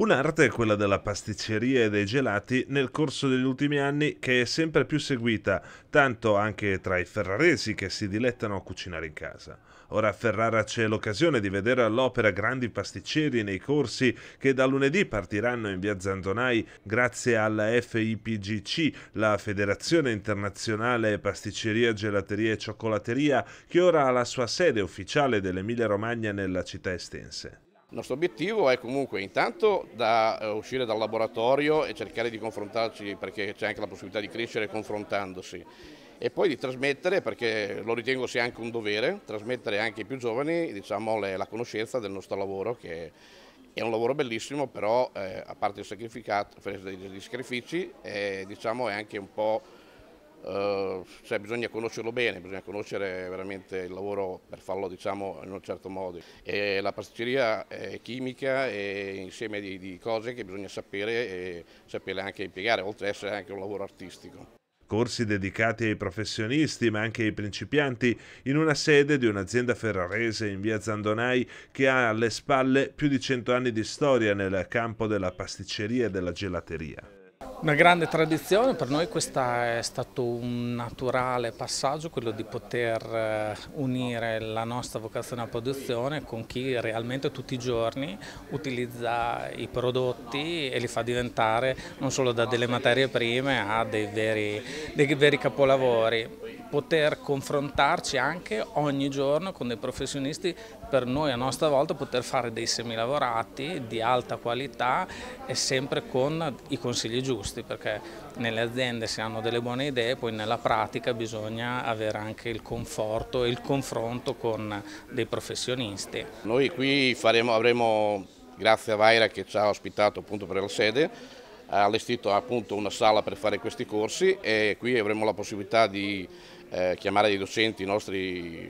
Un'arte è quella della pasticceria e dei gelati nel corso degli ultimi anni che è sempre più seguita, tanto anche tra i ferraresi che si dilettano a cucinare in casa. Ora a Ferrara c'è l'occasione di vedere all'opera grandi pasticceri nei corsi che da lunedì partiranno in via Zandonai grazie alla FIPGC, la Federazione Internazionale Pasticceria, Gelateria e Cioccolateria, che ora ha la sua sede ufficiale dell'Emilia Romagna nella città estense. Il nostro obiettivo è comunque intanto da eh, uscire dal laboratorio e cercare di confrontarci perché c'è anche la possibilità di crescere confrontandosi e poi di trasmettere, perché lo ritengo sia anche un dovere, trasmettere anche ai più giovani diciamo, la conoscenza del nostro lavoro che è un lavoro bellissimo però eh, a parte i sacrifici eh, diciamo, è anche un po' Eh, cioè bisogna conoscerlo bene, bisogna conoscere veramente il lavoro per farlo diciamo, in un certo modo. E la pasticceria è chimica e insieme di, di cose che bisogna sapere e saperle anche impiegare, oltre ad essere anche un lavoro artistico corsi dedicati ai professionisti ma anche ai principianti in una sede di un'azienda ferrarese in via Zandonai che ha alle spalle più di 100 anni di storia nel campo della pasticceria e della gelateria. Una grande tradizione, per noi questo è stato un naturale passaggio, quello di poter eh, unire la nostra vocazione alla produzione con chi realmente tutti i giorni utilizza i prodotti e li fa diventare non solo da delle materie prime a dei veri, dei veri capolavori poter confrontarci anche ogni giorno con dei professionisti, per noi a nostra volta poter fare dei semilavorati di alta qualità e sempre con i consigli giusti, perché nelle aziende si hanno delle buone idee, poi nella pratica bisogna avere anche il conforto e il confronto con dei professionisti. Noi qui faremo, avremo, grazie a Vaira che ci ha ospitato appunto per la sede, ha allestito appunto una sala per fare questi corsi e qui avremo la possibilità di eh, chiamare dei docenti i nostri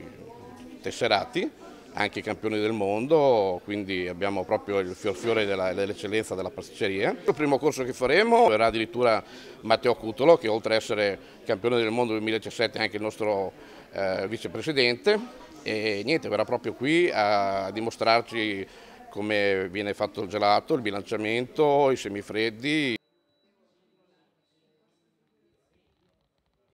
tesserati, anche campioni del mondo, quindi abbiamo proprio il fior fiore dell'eccellenza della pasticceria. Il primo corso che faremo verrà addirittura Matteo Cutolo, che oltre ad essere campione del mondo 2017 è anche il nostro eh, vicepresidente e niente, verrà proprio qui a dimostrarci come viene fatto il gelato, il bilanciamento, i semifreddi.